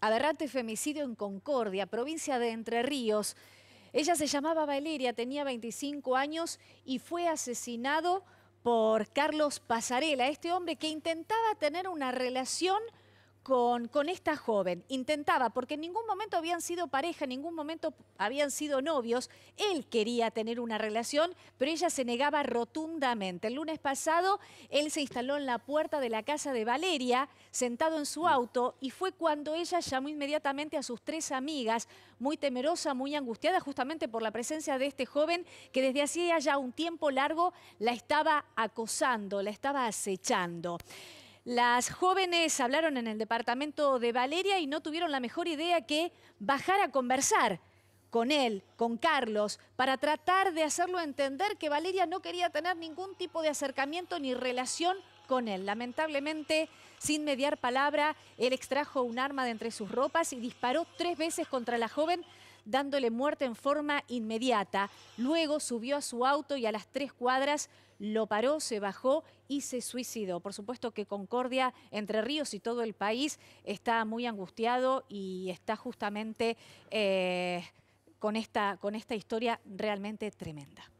Aberrante femicidio en Concordia, provincia de Entre Ríos. Ella se llamaba Valeria, tenía 25 años y fue asesinado por Carlos Pasarela, este hombre que intentaba tener una relación con, esta joven. Intentaba, porque en ningún momento habían sido pareja, en ningún momento habían sido novios. Él quería tener una relación, pero ella se negaba rotundamente. El lunes pasado, él se instaló en la puerta de la casa de Valeria, sentado en su auto, y fue cuando ella llamó inmediatamente a sus tres amigas, muy temerosa, muy angustiada, justamente por la presencia de este joven que desde hacía ya un tiempo largo la estaba acosando, la estaba acechando. Las jóvenes hablaron en el departamento de Valeria y no tuvieron la mejor idea que bajar a conversar con él, con Carlos, para tratar de hacerlo entender que Valeria no quería tener ningún tipo de acercamiento ni relación con él. Lamentablemente, sin mediar palabra, él extrajo un arma de entre sus ropas y disparó tres veces contra la joven dándole muerte en forma inmediata. Luego subió a su auto y a las tres cuadras lo paró, se bajó y se suicidó. Por supuesto que Concordia, Entre Ríos y todo el país está muy angustiado y está justamente eh, con, esta, con esta historia realmente tremenda.